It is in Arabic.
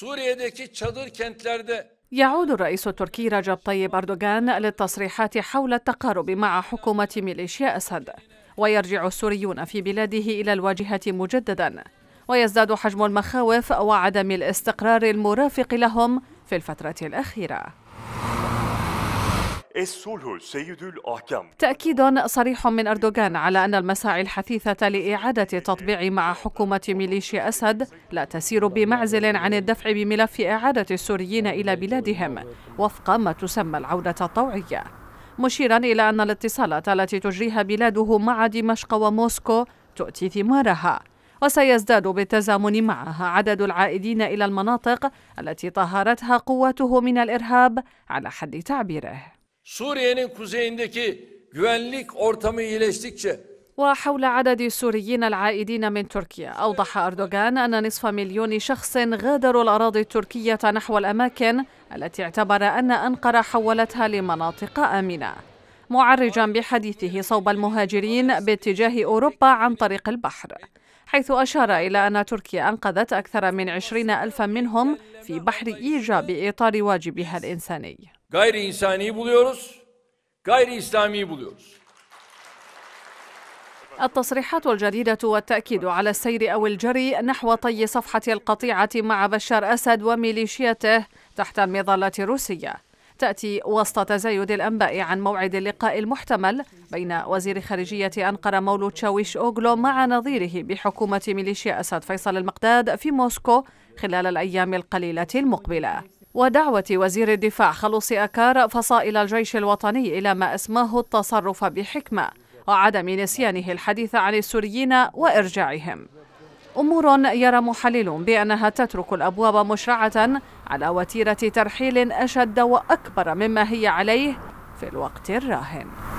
Suriye'deki çadır kentlerde يعود الرئيس التركي رجب طيب أردوغان للتصريحات حول التقارب مع حكومة ميليشيا أسد ويرجع السوريون في بلاده إلى الواجهة مجددا ويزداد حجم المخاوف وعدم الاستقرار المرافق لهم في الفترة الأخيرة الصلح سيد الأحكام تأكيد صريح من أردوغان على أن المساعي الحثيثة لإعادة التطبيع مع حكومة ميليشيا أسد لا تسير بمعزل عن الدفع بملف إعادة السوريين إلى بلادهم وفق ما تسمى العودة الطوعية مشيرا إلى أن الاتصالات التي تجريها بلاده مع دمشق وموسكو تؤتي ثمارها وسيزداد بالتزامن معها عدد العائدين إلى المناطق التي طهرتها قواته من الإرهاب على حد تعبيره Suriye'nin kuzeyindeki güvenlik ortamı iyileştikçe وحول عدد السوريين العائدين من تركيا أوضح أردوغان أن نصف مليون شخص غادروا الأراضي التركية نحو الأماكن التي اعتبر أن أنقرة حولتها لمناطق آمنة معرجا بحديثه صوب المهاجرين باتجاه أوروبا عن طريق البحر حيث أشار إلى أن تركيا أنقذت أكثر من عشرين ألفا منهم في بحر إيجا بإطار واجبها الإنساني Gayri insani buluyoruz, gayri İslami buluyoruz. التصريحات الجديدة والتأكيد على السير أو الجري نحو طي صفحة القطيعة مع بشار أسد وميليشياته تحت المظلة الروسية تأتي وسط تزايد الأنباء عن موعد اللقاء المحتمل بين وزير خارجية أنقرة مولود شاويش أوغلو مع نظيره بحكومة ميليشيا أسد فيصل المقداد في موسكو خلال الأيام القليلة المقبلة ودعوة وزير الدفاع خلوص أكار فصائل الجيش الوطني إلى ما أسماه التصرف بحكمة وعدم نسيانه الحديث عن السوريين وإرجاعهم أمور يرى محللون بأنها تترك الأبواب مشرعة على وتيرة ترحيل أشد وأكبر مما هي عليه في الوقت الراهن